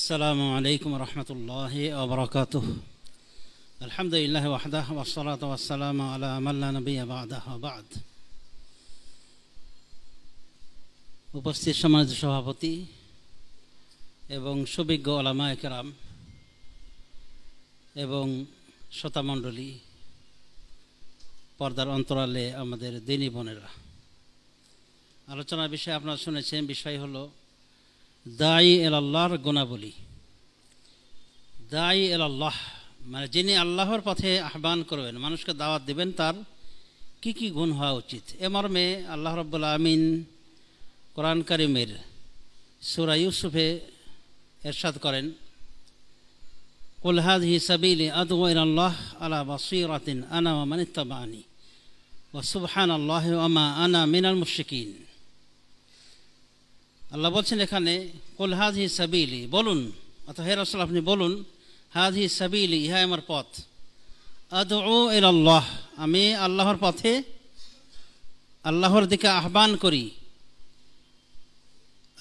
السلام عليكم ورحمة الله وبركاته الحمد لله وحده والصلاة والسلام على من لا نبي بعده وبعد উপস্থিত সমাজ সভাপতি এবং সুবিজ্ঞ ওলামা একরাম এবং শ্রোতামণ্ডলী পর্দার অন্তরালে আমাদের দিনী বোনেরা আলোচনার বিষয়ে আপনারা শুনেছেন বিষয় হলো দায়ী এল আল্লাহর গুণাবলী দায়ী এল আল্লাহ মানে যিনি আল্লাহর পথে আহ্বান করবেন মানুষকে দাওয়াত দেবেন তার কি কি গুণ হওয়া উচিত এ মর্মে আল্লাহ রব্বুল আমিন কোরআন করিমের সুরা ইউসুফে এরশাদ করেন কুলহাদ হি সাবিল আদু আলা বাসিরাতিন আনা মানে তাবানি ওয়া সুবহান আল্লাহ আমা আনা মিনাল মুশিকিন আল্লাহ বলছেন এখানে কোল হাজি সাবিলি বলুন অর্থাৎ হের আসল আপনি বলুন হাজি সাবিলি ইহা আমার পথ আদ ও এল আল্লাহ আমি আল্লাহর পথে আল্লাহর দিকে আহ্বান করি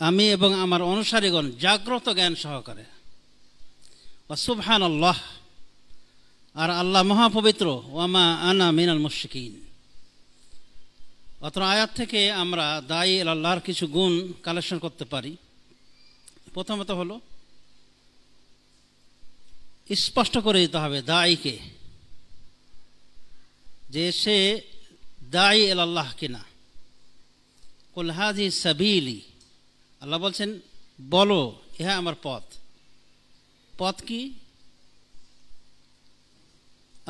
আমি এবং আমার অনুসারীগণ জাগ্রত জ্ঞান সহকারে সুবহান আল্লাহ আর আল্লাহ মহাপবিত্র ওয়ামা আনা মিনাল মুশিকিন অতন আয়াত থেকে আমরা দায়ী আল্লাহর কিছু গুণ কালেকশন করতে পারি প্রথমত হলো স্পষ্ট করে দিতে হবে দায়ীকে যে সে দায়ী এল আল্লাহ কিনা কলহাজি সাবিলি আল্লাহ বলছেন বলো ইহা আমার পথ পথ কি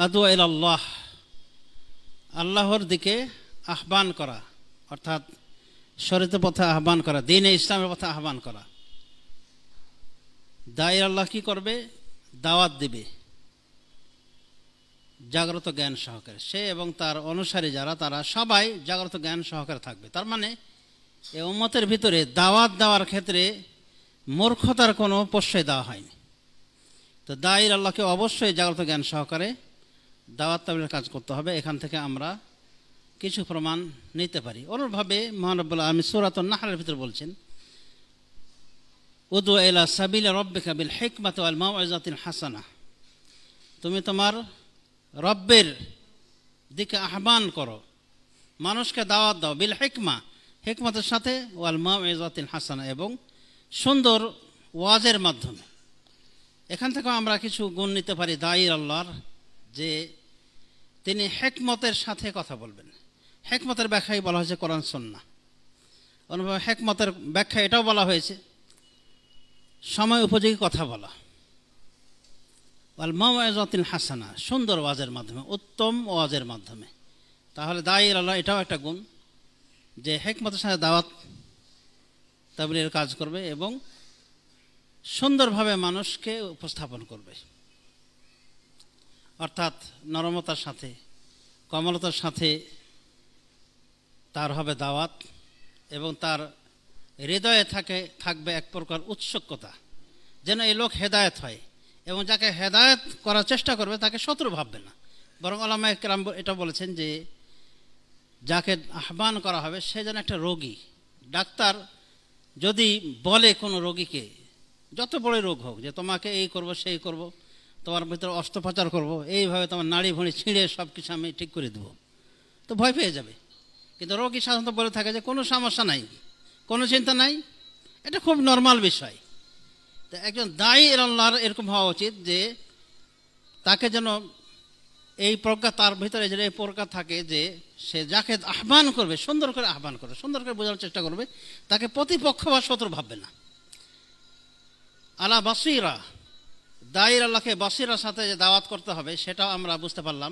আদু এল আল্লাহ আল্লাহর দিকে আহ্বান করা অর্থাৎ শরীরের পথে আহ্বান করা দিনে ইসলামের পথে আহ্বান করা দায় আল্লাহ কী করবে দাওয়াত দেবে জাগ্রত জ্ঞান সহকারে সে এবং তার অনুসারী যারা তারা সবাই জাগ্রত জ্ঞান সহকারে থাকবে তার মানে এ উম্মতের ভিতরে দাওয়াত দেওয়ার ক্ষেত্রে মূর্খতার কোনো প্রশ্রয় দেওয়া হয়নি তো দায়ের আল্লাহকে অবশ্যই জাগ্রত জ্ঞান সহকারে দাওয়াত তাবিলের কাজ করতে হবে এখান থেকে আমরা কিছু প্রমাণ নিতে পারি অনুরভাবে মহানব্বুল আমি সুরাত নাহারের ভিতরে বলছেন উদু এলা সাবিল রব্বিকা বিল হেকমাত আল মাওয়াজাতিল হাসানা তুমি তোমার রব্বের দিকে আহ্বান করো মানুষকে দাওয়াত দাও বিল হেকমা হেকমতের সাথে ওয়াল এজাতিন হাসানা এবং সুন্দর ওয়াজের মাধ্যমে এখান থেকে আমরা কিছু গুণ নিতে পারি দায়ের আল্লাহর যে তিনি হেকমতের সাথে কথা বলবেন হেকমতের ব্যাখ্যাই বলা হয়েছে কোরআন সন্না অনুভব হেকমতের ব্যাখ্যা এটাও বলা হয়েছে সময় উপযোগী কথা বলা আল মাওয়াজাতিল হাসানা সুন্দর ওয়াজের মাধ্যমে উত্তম ওয়াজের মাধ্যমে তাহলে দায়ের আল্লাহ এটাও একটা গুণ যে হেকমতের সাথে দাওয়াত তাবলির কাজ করবে এবং সুন্দরভাবে মানুষকে উপস্থাপন করবে অর্থাৎ নরমতার সাথে কমলতার সাথে তার হবে দাওয়াত এবং তার হৃদয়ে থাকে থাকবে এক প্রকার উৎসুকতা যেন এই লোক হেদায়ত হয় এবং যাকে হেদায়ত করার চেষ্টা করবে তাকে শত্রু ভাববে না বরং আলামা একরাম এটা বলেছেন যে যাকে আহ্বান করা হবে সে যেন একটা রোগী ডাক্তার যদি বলে কোনো রোগীকে যত বড় রোগ হোক যে তোমাকে এই করব সেই করব তোমার ভিতরে অস্ত্রোপচার করব এইভাবে তোমার নাড়ি ভুঁড়ি ছিঁড়ে সব কিছু আমি ঠিক করে দেবো তো ভয় পেয়ে যাবে কিন্তু রোগী সাধারণত বলে থাকে যে কোনো সমস্যা নাই কোনো চিন্তা নাই এটা খুব নর্মাল বিষয় তো একজন দায়ী আল্লাহর এরকম হওয়া উচিত যে তাকে যেন এই প্রজ্ঞা তার ভিতরে যেন এই প্রজ্ঞা থাকে যে সে যাকে আহ্বান করবে সুন্দর করে আহ্বান করবে সুন্দর করে বোঝানোর চেষ্টা করবে তাকে প্রতিপক্ষ বা শত্রু ভাববে না আলা বাসিরা দায়ের আল্লাহকে বাসিরার সাথে যে দাওয়াত করতে হবে সেটাও আমরা বুঝতে পারলাম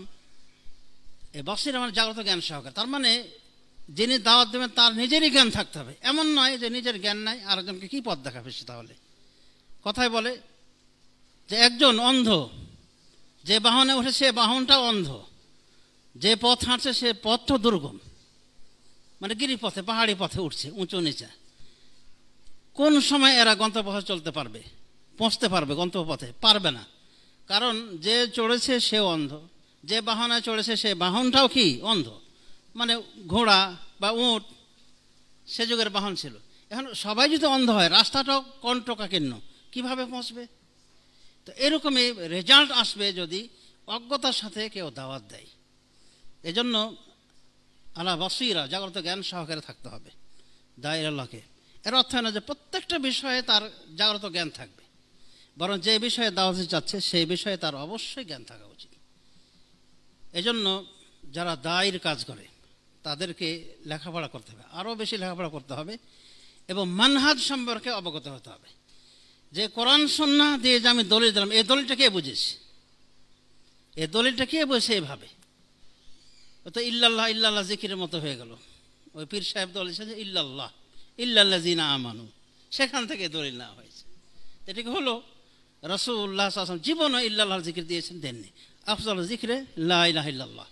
এই বাসিরা মানে জাগ্রত জ্ঞান সহকারে তার মানে যিনি দাওয়াত দেবেন তার নিজেরই জ্ঞান থাকতে হবে এমন নয় যে নিজের জ্ঞান নাই আরেকজনকে কী পথ দেখাবে সে তাহলে কথায় বলে যে একজন অন্ধ যে বাহনে উঠে সে বাহনটাও অন্ধ যে পথ হাঁটছে সে পথটা দুর্গম মানে গিরিপথে পাহাড়ি পথে উঠছে উঁচু নিচা কোন সময় এরা গন্তব্যপথে চলতে পারবে পৌঁছতে পারবে গন্তব্যপথে পারবে না কারণ যে চড়েছে সে অন্ধ যে বাহনে চড়েছে সে বাহনটাও কি অন্ধ মানে ঘোড়া বা উঁট সে যুগের বাহন ছিল এখন সবাই যদি অন্ধ হয় রাস্তাটাও কণ্টকাকীর্ণ কীভাবে পৌঁছবে তো এরকমই রেজাল্ট আসবে যদি অজ্ঞতার সাথে কেউ দাওয়াত দেয় এজন্য আলা বসিরা জাগ্রত জ্ঞান সহকারে থাকতে হবে দায়ের লকে এর অর্থ না যে প্রত্যেকটা বিষয়ে তার জাগ্রত জ্ঞান থাকবে বরং যে বিষয়ে দাওয়াতে চাচ্ছে সেই বিষয়ে তার অবশ্যই জ্ঞান থাকা উচিত এজন্য যারা দায়ের কাজ করে তাদেরকে লেখাপড়া করতে হবে আরও বেশি লেখাপড়া করতে হবে এবং মানহাজ সম্পর্কে অবগত হতে হবে যে কোরআন সন্না দিয়ে যে আমি দলিল দিলাম এই দলিলটা কে বুঝেছি এ দলিলটা কে বুঝেছে এভাবে ও তো ইল্লাল্লাহ ইল্লাল্লাহ জিকিরের মতো হয়ে গেল ওই পীর সাহেব দল এসেছে ইল্লাল্লাহ ইল্লাল্লাহ জিনা আমানু সেখান থেকে দলিল না হয়েছে এটাকে হলো রসুল্লাহ আসলাম জীবনও ইল্লাল্লাহ জিকির দিয়েছেন দেননি আফজাল জিকিরে লা ইলাহ ইল্লাল্লাহ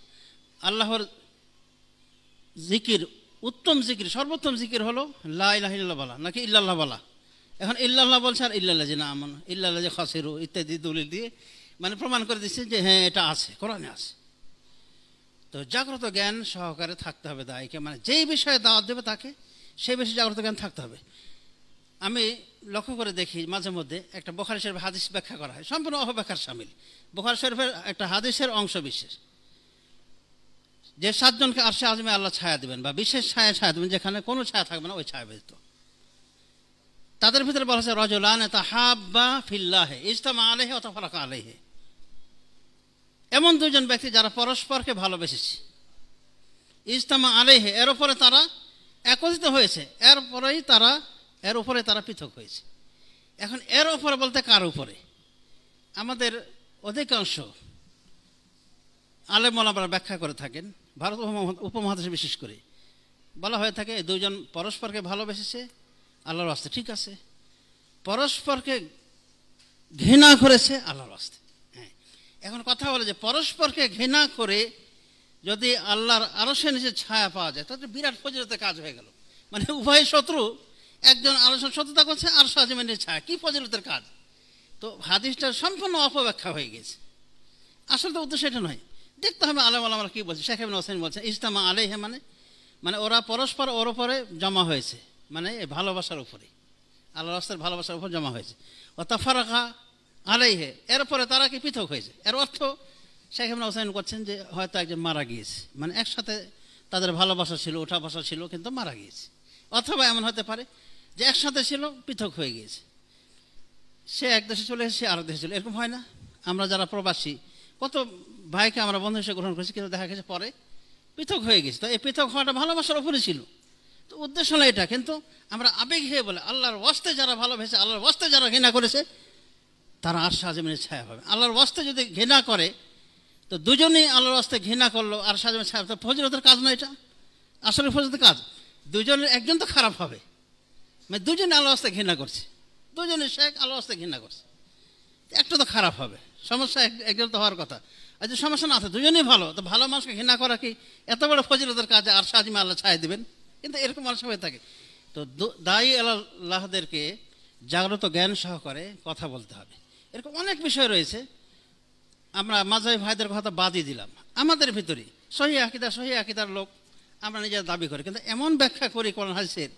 আল্লাহর জিকির উত্তম জিকির সর্বোত্তম জিকির হলো লা ইল্লাহ বলা নাকি ইল্লাল্লাহ বলা এখন ইল্লাল্লাহ বলছে আর ইল্লাল্লাহ যে না আমন ইল্লাল্লাহ যে খসেরু ইত্যাদি দলিল দিয়ে মানে প্রমাণ করে দিচ্ছে যে হ্যাঁ এটা আছে কোরআনে আছে তো জাগ্রত জ্ঞান সহকারে থাকতে হবে দায়ীকে মানে যেই বিষয়ে দাওয়াত দেবে তাকে সেই বিষয়ে জাগ্রত জ্ঞান থাকতে হবে আমি লক্ষ্য করে দেখি মাঝে মধ্যে একটা বোখারি শরীফ হাদিস ব্যাখ্যা করা হয় সম্পূর্ণ অপব্যাখ্যার সামিল বোখারি শরীফের একটা হাদিসের অংশ বিশেষ যে সাতজনকে সে আজমে আল্লাহ ছায়া দেবেন বা বিশেষ ছায়া ছায়া দেবেন যেখানে কোনো ছায়া থাকবে না ওই ছায়া ব্যতীত তাদের ভিতরে বলা হচ্ছে রজলান তাহাব্বা ফিল্লাহে ইজতামা আলেহে অথবা ফরাক আলেহে এমন দুজন ব্যক্তি যারা পরস্পরকে ভালোবেসেছে ইস্তামা আলেহে এর উপরে তারা একত্রিত হয়েছে এর পরেই তারা এর উপরে তারা পৃথক হয়েছে এখন এর উপরে বলতে কার উপরে আমাদের অধিকাংশ আলেমলামরা ব্যাখ্যা করে থাকেন ভারত উপমহাদেশে বিশেষ করে বলা হয়ে থাকে দুজন পরস্পরকে ভালোবেসেছে আল্লাহর আস্তে ঠিক আছে পরস্পরকে ঘৃণা করেছে আল্লাহর আস্তে হ্যাঁ এখন কথা বলে যে পরস্পরকে ঘৃণা করে যদি আল্লাহর সে নিচে ছায়া পাওয়া যায় তাহলে বিরাট ফজরতে কাজ হয়ে গেল মানে উভয় শত্রু একজন আলোচনা শত্রুতা করছে আর সাজমানের ছায়া কী ফজরতের কাজ তো হাদিসটার সম্পূর্ণ অপব্যাখ্যা হয়ে গেছে আসলে তো উদ্দেশ্য এটা নয় দেখতে হবে আলম আলমরা কী বলছে শেখ হোসেন বলছেন ইজতামা আলেহে মানে মানে ওরা পরস্পর ওর ওপরে জমা হয়েছে মানে ভালোবাসার উপরে আল্লাহ রাস্তার ভালোবাসার উপর জমা হয়েছে ও তাফারাকা আলেহে এরপরে তারা কি পৃথক হয়েছে এর অর্থ শেখ হেমনা হোসেন করছেন যে হয়তো একজন মারা গিয়েছে মানে একসাথে তাদের ভালোবাসা ছিল ওঠা বসা ছিল কিন্তু মারা গিয়েছে অথবা এমন হতে পারে যে একসাথে ছিল পৃথক হয়ে গিয়েছে সে এক দেশে চলে এসেছে আর দেশে চলে এরকম হয় না আমরা যারা প্রবাসী কত ভাইকে আমরা বন্ধু হিসেবে গ্রহণ করেছি কিন্তু দেখা গেছে পরে পৃথক হয়ে গেছে তো এই পৃথক হওয়াটা ভালোবাসার ওপরে ছিল তো উদ্দেশ্য হলো এটা কিন্তু আমরা আবেগ হয়ে বলে আল্লাহর বস্তে যারা ভালোবেসে আল্লাহর বস্তে যারা ঘৃণা করেছে তারা আর সাজমিনের ছায়া হবে আল্লাহর বস্তে যদি ঘৃণা করে তো দুজনেই আল্লাহর বস্তে ঘৃণা করলো আর সাজমিনের ছায়া তো ফজরতের কাজ নয় এটা আসলে ফজরতের কাজ দুজনের একজন তো খারাপ হবে মানে দুজনে আল্লাহ আসতে ঘৃণা করছে দুজনে শেখ আল্লাহ আসতে ঘৃণা করছে একটা তো খারাপ হবে সমস্যা একজন তো হওয়ার কথা আচ্ছা সমস্যা না আছে দুজনেই ভালো তো ভালো মানুষকে ঘৃণা করা কি এত বড় ফজিলতের কাজে আর সাজিমা আল্লাহ ছায় দেবেন কিন্তু এরকম মানুষ হয়ে থাকে তো দায়ী আল্লাহদেরকে জাগ্রত জ্ঞান সহকারে কথা বলতে হবে এরকম অনেক বিষয় রয়েছে আমরা মাঝাবি ভাইদের কথা বাদই দিলাম আমাদের ভিতরে সহি আকিদা সহি আকিদার লোক আমরা নিজের দাবি করি কিন্তু এমন ব্যাখ্যা করি কোন হাসির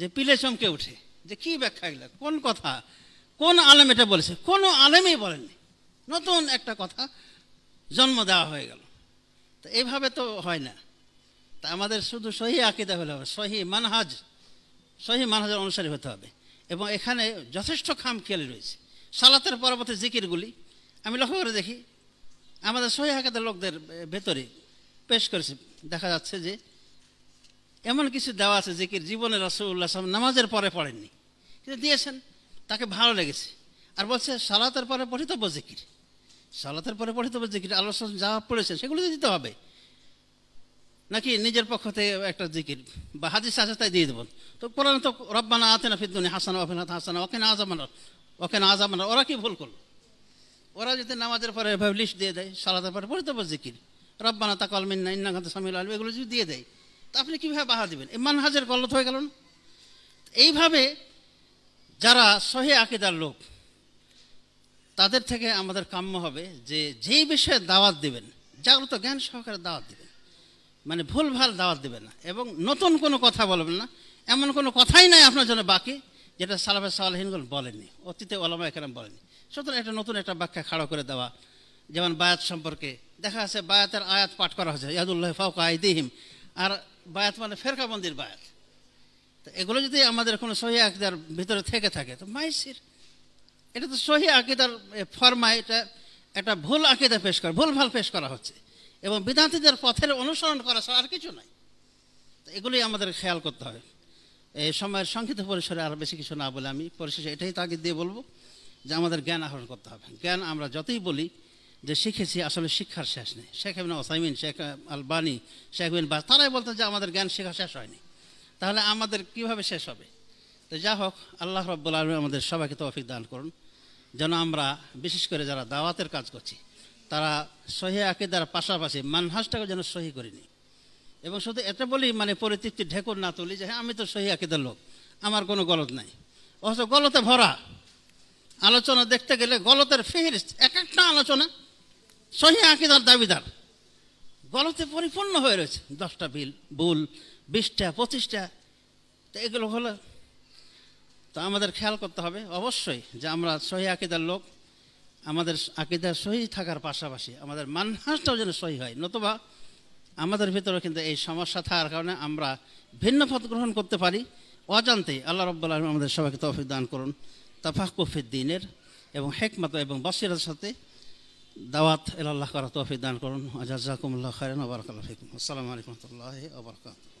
যে পিলে চমকে ওঠে যে কি ব্যাখ্যা এগুলো কোন কথা কোন আলেম এটা বলেছে কোনো আলেমই বলেননি নতুন একটা কথা জন্ম দেওয়া হয়ে গেল তো এইভাবে তো হয় না তা আমাদের শুধু সহি আকিদা হলে হবে সহি মানহাজ সহি মানহাজের অনুসারী হতে হবে এবং এখানে যথেষ্ট খামখেয়ালি রয়েছে সালাতের পরবর্তী জিকিরগুলি আমি লক্ষ্য করে দেখি আমাদের সহি আকিদের লোকদের ভেতরে পেশ করেছে দেখা যাচ্ছে যে এমন কিছু দেওয়া আছে জিকির জীবনে রসুল্লাহ সাহেব নামাজের পরে পড়েননি কিন্তু দিয়েছেন তাকে ভালো লেগেছে আর বলছে সালাতের পরে পঠিতব্য জিকির সালাতের পরে পড়ে তবে জিকির আলোচনা যা পড়েছেন সেগুলো দিতে হবে নাকি নিজের পক্ষ থেকে একটা জিকির বা হাদিস আছে তাই দিয়ে দেবো তো কোরআন তো রব্বানা আতে না ফিদ্দুনি হাসান অফিনাথ হাসান ওকে না আজামানার ওকে না আজামানার ওরা কি ভুল করলো ওরা যদি নামাজের পরে এভাবে লিস্ট দিয়ে দেয় সালাতের পরে পড়ে তবে জিকির রব্বানা তা কলমিন না ইন্না খান্ত সামিল আলম এগুলো যদি দিয়ে দেয় তা আপনি কীভাবে বাহা দেবেন ইমান হাজের গলত হয়ে গেল না এইভাবে যারা শহে আকিদার লোক তাদের থেকে আমাদের কাম্য হবে যে যেই বিষয়ে দাওয়াত দেবেন জাগ্রত জ্ঞান সহকারে দাওয়াত দেবেন মানে ভুল ভাল দাওয়াত দেবেন না এবং নতুন কোনো কথা বলবেন না এমন কোনো কথাই নাই আপনার জন্য বাকি যেটা সালাফে সালাহিনগুল বলেনি অতীতে ওলামা এখানে বলেনি সুতরাং এটা নতুন একটা ব্যাখ্যা খাড়া করে দেওয়া যেমন বায়াত সম্পর্কে দেখা আছে বায়াতের আয়াত পাঠ করা হয়েছে ইয়াদুল্লাহ ফাউক আইদিহিম আর বায়াত মানে ফেরকা মন্দির বায়াত তো এগুলো যদি আমাদের কোনো সহি একদার ভিতরে থেকে থাকে তো মাইসির এটা তো সহি আকিদার ফর্মায় এটা একটা ভুল আকিদা পেশ করা ভুল ভাল পেশ করা হচ্ছে এবং বিদ্যার্থীদের পথের অনুসরণ করা ছাড়া আর কিছু নাই এগুলোই আমাদের খেয়াল করতে হবে এই সময়ের সংক্ষিপ্ত পরিসরে আর বেশি কিছু না বলে আমি পরিশেষে এটাই তাকে দিয়ে বলবো যে আমাদের জ্ঞান আহরণ করতে হবে জ্ঞান আমরা যতই বলি যে শিখেছি আসলে শিক্ষার শেষ নেই শেখ ইবিন ওসাইমিন শেখ আলবানি শেখ বিন বাস তারাই বলতো যে আমাদের জ্ঞান শেখা শেষ হয়নি তাহলে আমাদের কিভাবে শেষ হবে তো যা হোক আল্লাহ রব্বুল আলমী আমাদের সবাইকে তৌফিক দান করুন যেন আমরা বিশেষ করে যারা দাওয়াতের কাজ করছি তারা সহি আকিদার পাশাপাশি মানহাসটাকে যেন সহি করিনি এবং শুধু এটা বলি মানে পরিতৃপ্তি ঢেকুর না তুলি যে হ্যাঁ আমি তো সহি আকিদার লোক আমার কোনো গলত নাই অথচ গলতে ভরা আলোচনা দেখতে গেলে গলতের ফেহরিস্ট এক একটা আলোচনা সহি আকিদার দাবিদার গলতে পরিপূর্ণ হয়ে রয়েছে দশটা বিল বুল বিশটা পঁচিশটা তো এগুলো হলো তো আমাদের খেয়াল করতে হবে অবশ্যই যে আমরা সহি আকিদার লোক আমাদের আকিদার সহি থাকার পাশাপাশি আমাদের মানহাসটাও যেন সহি হয় নতুবা আমাদের ভিতরে কিন্তু এই সমস্যা থাকার কারণে আমরা ভিন্ন পথ গ্রহণ করতে পারি অজান্তেই আল্লাহ আলম আমাদের সবাইকে তফিক দান করুন তাফাকুফির দিনের এবং হেকমত এবং বসিরের সাথে দাওয়াত এল আল্লাহ করা তফিক দান করুন আজাজাকুমুল্লাহ খারেন আবরকাল আসসালামু আলাইকুম রহমতুল্লাহ আবরকাত